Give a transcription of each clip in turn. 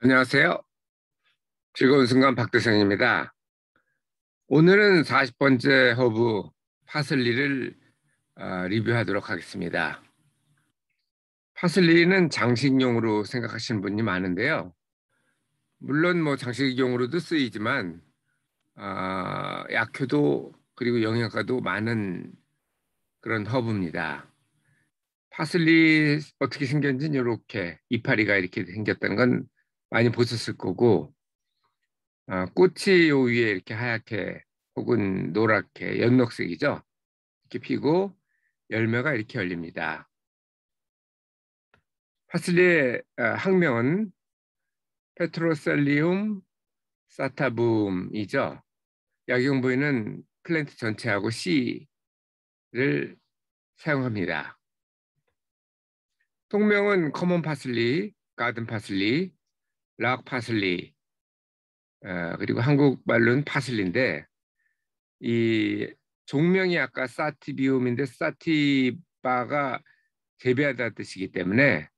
안녕하세요. 즐거운 순간 박대성입니다. 오늘은 40번째 허브 파슬리를 아, 리뷰하도록 하겠습니다. 파슬리는 장식용으로 생각하시는 분이 많은데요. 물론 뭐 장식용으로도 쓰이지만 어, 약효도 그리고 영양가도 많은 그런 허브입니다. 파슬리 어떻게 생겼는지 이렇게 이파리가 이렇게 생겼다는 건 많이 보셨을 거고 아, 꽃이 요 위에 이렇게 하얗게 혹은 노랗게 연녹색이죠. 이렇게 피고 열매가 이렇게 열립니다. 파슬리의 아, 학명은 페트로셀리움 사타붐이죠. 약용 부위는 플랜트 전체하고 씨를 사용합니다. 통명은 커먼 파슬리, 가든 파슬리, 락 파슬리 어, 그리고 한국말로는 파슬리인데 이 종명이 아까 사티비움인데 사티바가 재배하다 뜻이기 때문에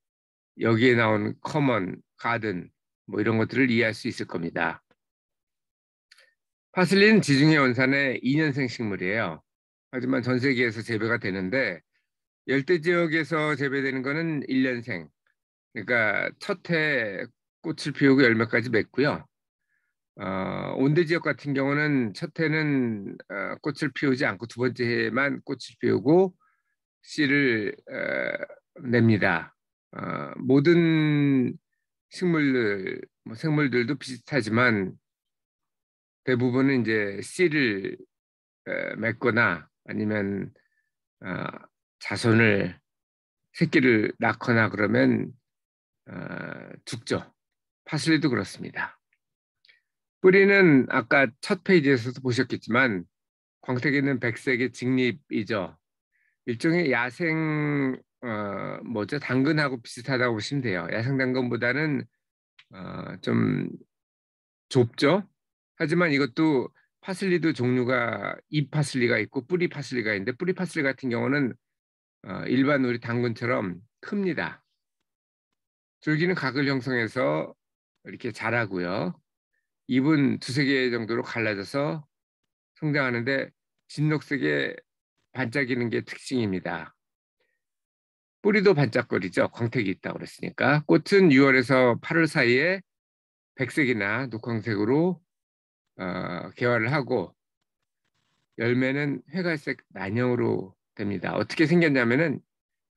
여기에 나온 커먼, 가든 뭐 이런 것들을 이해할 수 있을 겁니다. 파슬리는 지중해 원산의 2년생 식물이에요. 하지만 전 세계에서 재배가 되는데 열대 지역에서 재배되는 것은 1년생. 그러니까 첫해 꽃을 피우고 열매까지 맺고요. 어, 온대 지역 같은 경우는 첫 해는 어, 꽃을 피우지 않고 두 번째 해에만 꽃을 피우고 씨를 어, 냅니다. 어, 모든 식물들, 뭐 생물들도 비슷하지만 대부분은 이제 씨를 어, 맺거나 아니면 어, 자손을 새끼를 낳거나 그러면 죽죠. 파슬리도 그렇습니다. 뿌리는 아까 첫 페이지에서도 보셨겠지만 광택이는 백색의 직립이죠. 일종의 야생 어, 뭐죠 당근하고 비슷하다고 보시면 돼요. 야생 당근보다는 어, 좀 좁죠. 하지만 이것도 파슬리도 종류가 잎 파슬리가 있고 뿌리 파슬리가 있는데 뿌리 파슬리 같은 경우는 어, 일반 우리 당근처럼 큽니다. 줄기는 각을 형성해서 이렇게 자라고요. 잎은 두세 개 정도로 갈라져서 성장하는데 진녹색에 반짝이는 게 특징입니다. 뿌리도 반짝거리죠. 광택이 있다고 그랬으니까. 꽃은 6월에서 8월 사이에 백색이나 녹황색으로 어, 개화를 하고 열매는 회갈색 난형으로 됩니다. 어떻게 생겼냐면은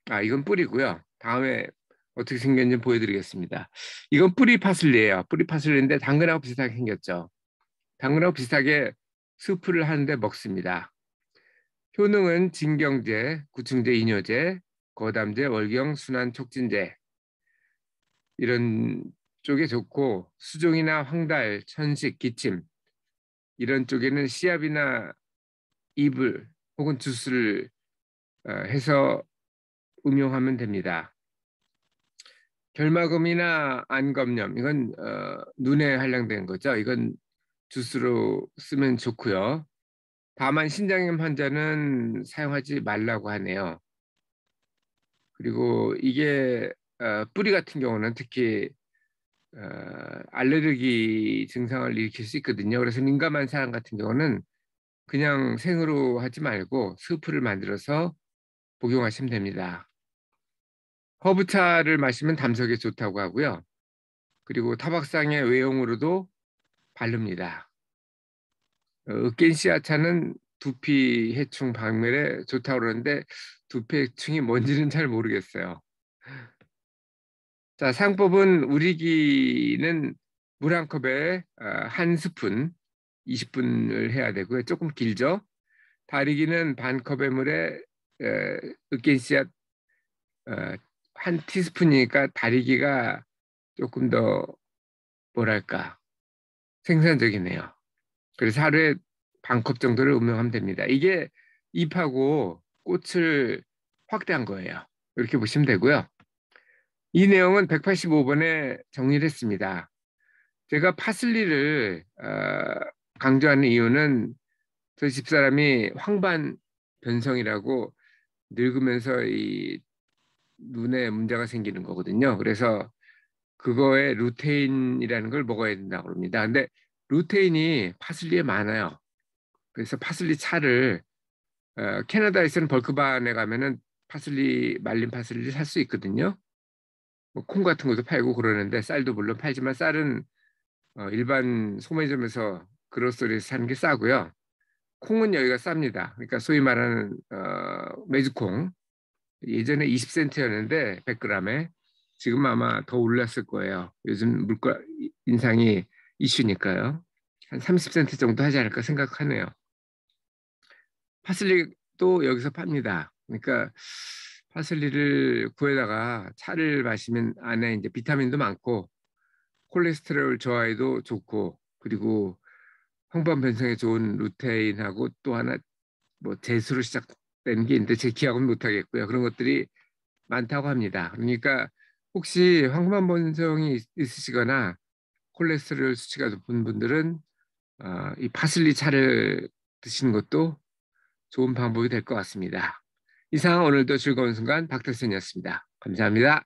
아 이건 뿌리고요. 다음에 어떻게 생겼는지 보여드리겠습니다. 이건 뿌리 파슬리예요. 뿌리 파슬리인데 당근하고 비슷하게 생겼죠. 당근하고 비슷하게 수프를 하는데 먹습니다. 효능은 진경제, 구충제, 이뇨제, 거담제, 월경, 순환, 촉진제 이런 쪽에 좋고 수종이나 황달, 천식, 기침 이런 쪽에는 시앗이나 이불 혹은 주스를 어, 해서 음용하면 됩니다. 결막음이나 안검염 이건 어, 눈에 한량된 거죠. 이건 주스로 쓰면 좋고요. 다만 신장염 환자는 사용하지 말라고 하네요. 그리고 이게 어, 뿌리 같은 경우는 특히 어, 알레르기 증상을 일으킬 수 있거든요. 그래서 민감한 사람 같은 경우는 그냥 생으로 하지 말고 스프를 만들어서 복용하시면 됩니다. 허브차를 마시면 담석에 좋다고 하고요. 그리고 타박상의 외용으로도 바릅니다. 어, 으깬시아 차는 두피 해충 박멸에 좋다고 그러는데 두피 해충이 뭔지는 잘 모르겠어요. 자 상법은 우리기는 물 한 컵에 어, 한 스푼 20분을 해야 되고요. 조금 길죠. 다리기는 반 컵의 물에 으깬시아 어, 한 티스푼이니까 다리기가 조금 더 뭐랄까 생산적이네요. 그래서 하루에 반 컵 정도를 음용하면 됩니다. 이게 잎하고 꽃을 확대한 거예요. 이렇게 보시면 되고요. 이 내용은 185번에 정리를 했습니다. 제가 파슬리를 어, 강조하는 이유는 저희 집사람이 황반 변성이라고 늙으면서 이 눈에 문제가 생기는 거거든요. 그래서 그거에 루테인이라는 걸 먹어야 된다고 합니다. 근데 루테인이 파슬리에 많아요. 그래서 파슬리 차를 어, 캐나다에서는 벌크반에 가면은 파슬리 말린 파슬리 살 수 있거든요. 뭐콩 같은 것도 팔고 그러는데 쌀도 물론 팔지만 쌀은 어, 일반 소매점에서 그로스리에서 사는 게 싸고요. 콩은 여기가 쌉니다. 그러니까 소위 말하는 어, 메주콩 예전에 20센트였는데 100g에 지금 아마 더 올랐을 거예요. 요즘 물가 인상이 이슈니까요. 한 30센트 정도 하지 않을까 생각하네요. 파슬리도 여기서 팝니다. 그러니까 파슬리를 구해다가 차를 마시면 안에 이제 비타민도 많고 콜레스테롤 저하에도 좋고 그리고 황반 변성에 좋은 루테인하고 또 하나 뭐 제수로 시작 낸게 있는데 제 기억은 못하겠고요. 그런 것들이 많다고 합니다. 그러니까 혹시 황금암 본성이 있으시거나 콜레스테롤 수치가 높은 분들은 어, 이 파슬리 차를 드시는 것도 좋은 방법이 될 것 같습니다. 이상 오늘도 즐거운 순간 박태선이었습니다. 감사합니다.